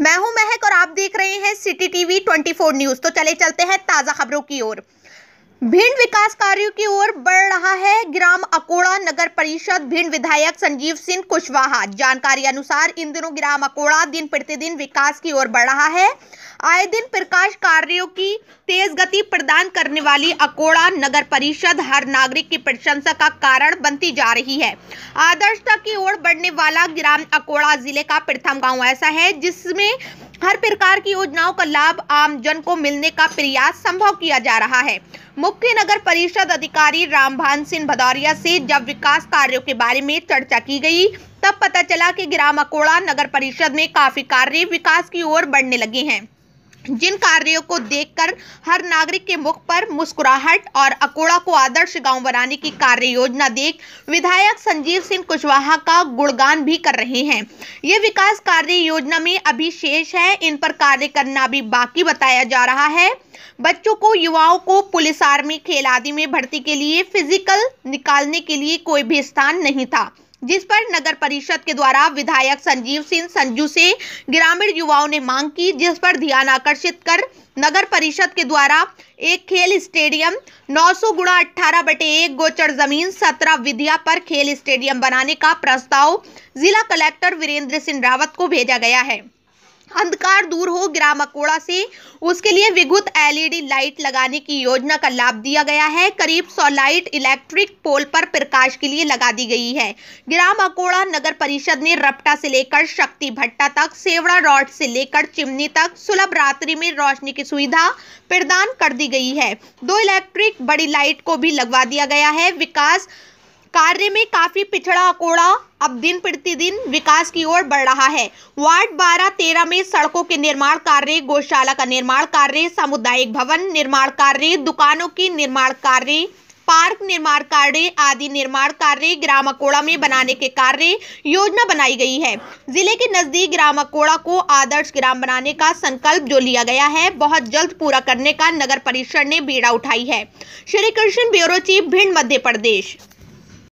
मैं हूं महक और आप देख रहे हैं सिटी टीवी 24 न्यूज तो चले चलते हैं ताजा खबरों की ओर भिंड विकास कार्यों की ओर बढ़ रहा है ग्राम अकोड़ा नगर परिषद भिंड विधायक संजीव सिंह कुशवाहा जानकारी अनुसार इन दिनों ग्राम अकोड़ा दिन प्रतिदिन विकास की ओर बढ़ रहा है आए दिन प्रकाश कार्यों की तेज गति प्रदान करने वाली अकोड़ा नगर परिषद हर नागरिक की प्रशंसा का कारण बनती जा रही है आदर्शता की ओर बढ़ने वाला ग्राम अकोड़ा जिले का प्रथम गाँव ऐसा है जिसमें हर प्रकार की योजनाओं का लाभ आमजन को मिलने का प्रयास संभव किया जा रहा है मुख्य नगर परिषद अधिकारी रामभान सिंह भदौरिया से जब विकास कार्यों के बारे में चर्चा की गई तब पता चला कि ग्राम अकोड़ा नगर परिषद में काफी कार्य विकास की ओर बढ़ने लगे हैं जिन कार्यों को देखकर हर नागरिक के मुख पर मुस्कुराहट और अकोड़ा को आदर्श गांव बनाने की कार्य योजना देख विधायक संजीव सिंह कुशवाहा का गुणगान भी कर रहे हैं ये विकास कार्य योजना में अभी शेष है इन पर कार्य करना भी बाकी बताया जा रहा है बच्चों को युवाओं को पुलिस आर्मी खेल आदि में भर्ती के लिए फिजिकल निकालने के लिए कोई भी स्थान नहीं था जिस पर नगर परिषद के द्वारा विधायक संजीव सिंह संजू से ग्रामीण युवाओं ने मांग की जिस पर ध्यान आकर्षित कर नगर परिषद के द्वारा एक खेल स्टेडियम 900 सौ गुणा अठारह बटे एक गोचर जमीन सत्रह विधिया पर खेल स्टेडियम बनाने का प्रस्ताव जिला कलेक्टर वीरेंद्र सिंह रावत को भेजा गया है अंधकार दूर हो ग्राम अकोड़ा से उसके लिए विद्युत एलईडी लाइट लगाने की योजना का लाभ दिया गया है करीब सौ लाइट इलेक्ट्रिक पोल पर प्रकाश के लिए लगा दी गई है ग्राम अकोड़ा नगर परिषद ने रपटा से लेकर शक्ति भट्टा तक सेवड़ा रोड से लेकर चिमनी तक सुलभ रात्रि में रोशनी की सुविधा प्रदान कर दी गई है दो इलेक्ट्रिक बड़ी लाइट को भी लगवा दिया गया है विकास कार्य में काफी पिछड़ा अकोड़ा अब दिन प्रतिदिन विकास की ओर बढ़ रहा है वार्ड बारह तेरह में सड़कों के निर्माण कार्य गौशाला का निर्माण कार्य सामुदायिक भवन निर्माण कार्य दुकानों के निर्माण कार्य पार्क निर्माण कार्य आदि निर्माण कार्य ग्राम अकोड़ा में बनाने के कार्य योजना बनाई गई है जिले के नजदीक ग्राम अकोड़ा को आदर्श ग्राम बनाने का संकल्प जो लिया गया है बहुत जल्द पूरा करने का नगर परिषद ने बीड़ा उठाई है श्री कृष्ण ब्यूरो चीफ भिंड मध्य प्रदेश